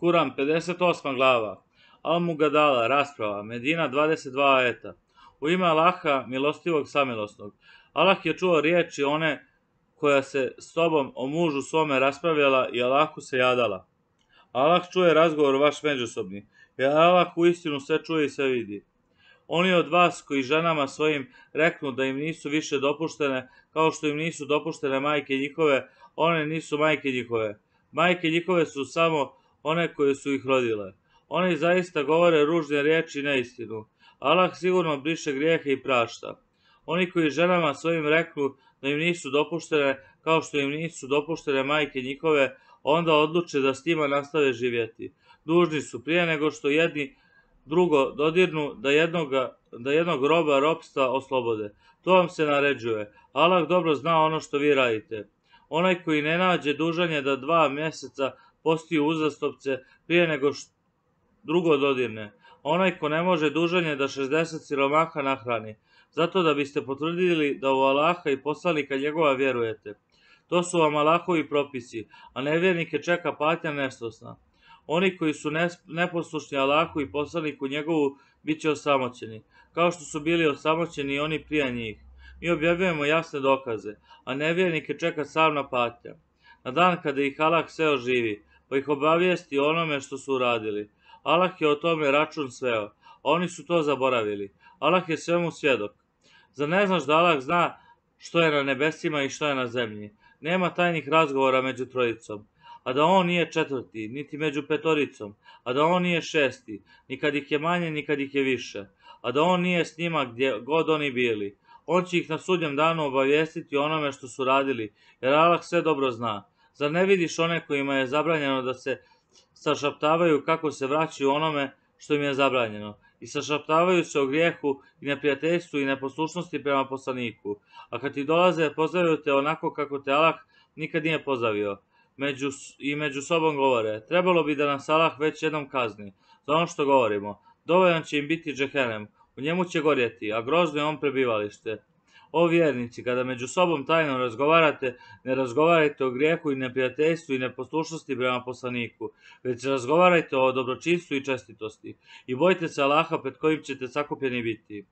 Kuran 58. glava al dala rasprava, Medina 22 eta U ime Allaha, milostivog samilosnog. Allah je čuo riječi one koja se s tobom o mužu svome raspravljala i Allahu se jadala. Allah čuje razgovor vaš međusobni, jer Allah u istinu sve čuje i sve vidi. Oni od vas koji ženama svojim reknu da im nisu više dopuštene, kao što im nisu dopuštene majke njihove, one nisu majke njihove. Majke njihove su samo one koje su ih rodile. Oni zaista govore ružne riječi i neistinu. Allah sigurno briše grijehe i prašta. Oni koji ženama svojim reknu da im nisu dopuštene, kao što im nisu dopuštene majke njihove, onda odluče da s njima nastave živjeti. Dužni su prije nego što jedni drugo dodirnu da, da jednog roba ropstva oslobode. To vam se naređuje. Allah dobro zna ono što vi radite. Onaj koji ne nađe dužanje da dva mjeseca postiju uzastopce prije nego drugo dodirne. Onaj ko ne može dužanje da 60 siromaha nahrani, zato da biste potvrdili da u Allaha i poslanika njegova vjerujete. To su vam Allahovi propisi, a nevjernike čeka patnja nesnosna. Oni koji su neposlušni Allahu i poslaniku njegovu bit će osamoćeni, kao što su bili osamoćeni i oni prije njih. Mi objavljujemo jasne dokaze, a nevjernike čeka savna patnja. Na dan kada ih Allah sve oživi, pa ih obavijesti onome što su uradili. Allah je o tome račun sveo. Oni su to zaboravili. Allah je svemu svjedok. Za ne znaš da Allah zna što je na nebesima i što je na zemlji. Nema tajnih razgovora među trojicom. A da on nije četvrti, niti među petoricom. A da on nije šesti, nikad ih je manje, nikad ih je više. A da on nije s njima gdje god oni bili. On će ih na sudnjem danu obavijestiti onome što su radili, jer Allah sve dobro zna. Zar ne vidiš one kojima je zabranjeno da se sašaptavaju kako se vraćaju onome što im je zabranjeno i sašaptavaju se o grijehu i neprijateljstvu i neposlušnosti prema poslaniku. A kad ti dolaze, pozdravljaju te onako kako te Allah nikad nije pozdravio. I među sobom govore, trebalo bi da nas Allah već jednom kazni. Za ono što govorimo, dovoljan će im biti džehenem, u njemu će gorjeti, a grozno je on prebivalište. O vjernici, kada među sobom tajno razgovarate, ne razgovarajte o grijehu i neprijateljstvu i neposlušnosti prema poslaniku, već razgovarajte o dobročinstvu i čestitosti. I bojte se Allaha pred kojim ćete sakupljeni biti.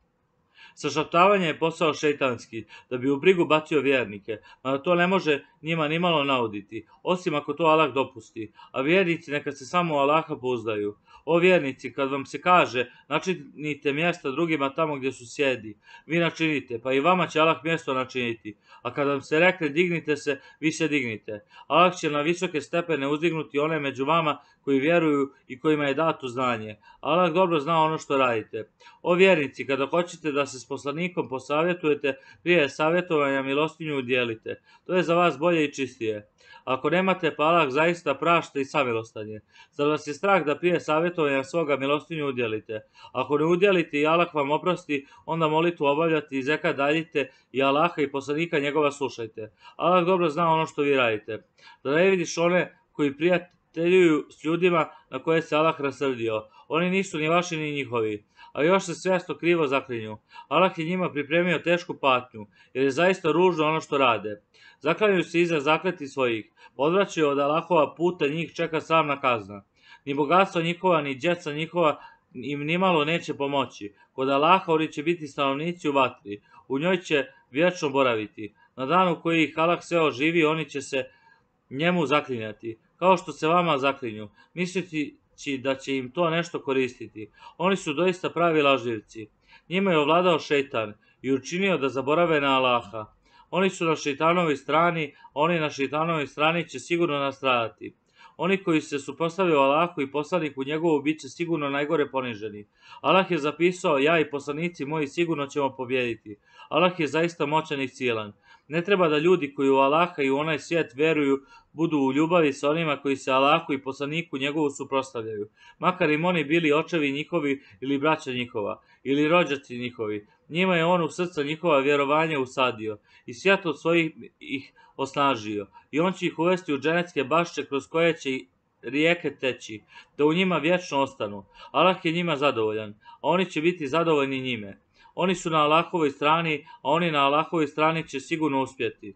Sašaptavanje je posao šeitanski, da bi u brigu bacio vjernike, mada to ne može njima nimalo nauditi, osim ako to Allah dopusti, a vjernici neka se samo Allaha pozdaju. O vjernici, kad vam se kaže, načinite mjesta drugima tamo gdje su sjedi, vi načinite, pa i vama će Allah mjesto načiniti, a kad vam se rekne dignite se, vi se dignite. Allah će na visoke stepene uzdignuti one među vama koji vjeruju i kojima je dato znanje. Allah dobro zna ono što radite. O vjernici, kada hoćete da se s poslanikom posavjetujete, prije savjetovanja milostinju udjelite. To je za vas bolje bolje i čistije. Ako nemate palak, zaista prašte i samilostanje. Zar vas je strah da prije savjetovanja svoga milostinju udjelite? Ako ne udjelite i Allah vam oprosti, onda molitu obavljati i zeka daljite i Allaha i poslanika njegova slušajte. Allah dobro zna ono što vi radite. Da ne vidiš one koji prijatelji ju s ljudima na koje se Allah rasrdio. Oni nisu ni vaši ni njihovi, a još se svjesno krivo zaklinju. Allah je njima pripremio tešku patnju, jer je zaista ružno ono što rade. Zaklanju se iza zakleti svojih, odvraćaju od Allahova puta njih čeka samna kazna. Ni bogatstvo njihova, ni djeca njihova im nimalo neće pomoći. Kod Allaha oni će biti stanovnici u vatri, u njoj će vječno boraviti. Na danu koji ih Allah sve oživi, oni će se njemu zaklinjati kao što se vama zaklinju, misleći da će im to nešto koristiti. Oni su doista pravi lažljivci. Njima je ovladao šeitan i učinio da zaborave na Allaha. Oni su na šeitanovi strani, oni na šeitanovi strani će sigurno nastradati. Oni koji se supostavljaju Allahu i poslaniku njegovu bit će sigurno najgore poniženi. Allah je zapisao, ja i poslanici moji sigurno ćemo pobjediti. Allah je zaista moćan i cijelan. Ne treba da ljudi koji u alaha i u onaj svijet veruju budu u ljubavi sa onima koji se Allahu i poslaniku njegovu suprostavljaju, makar im oni bili očevi njihovi ili braća njihova, ili rođaci njihovi. Njima je on u srca njihova vjerovanje usadio i od svojih ih osnažio i on će ih uvesti u dženecke bašće kroz koje će rijeke teći, da u njima vječno ostanu. Allah je njima zadovoljan, a oni će biti zadovoljni njime. Oni su na Allahovoj strani, a oni na Allahovoj strani će sigurno uspjeti.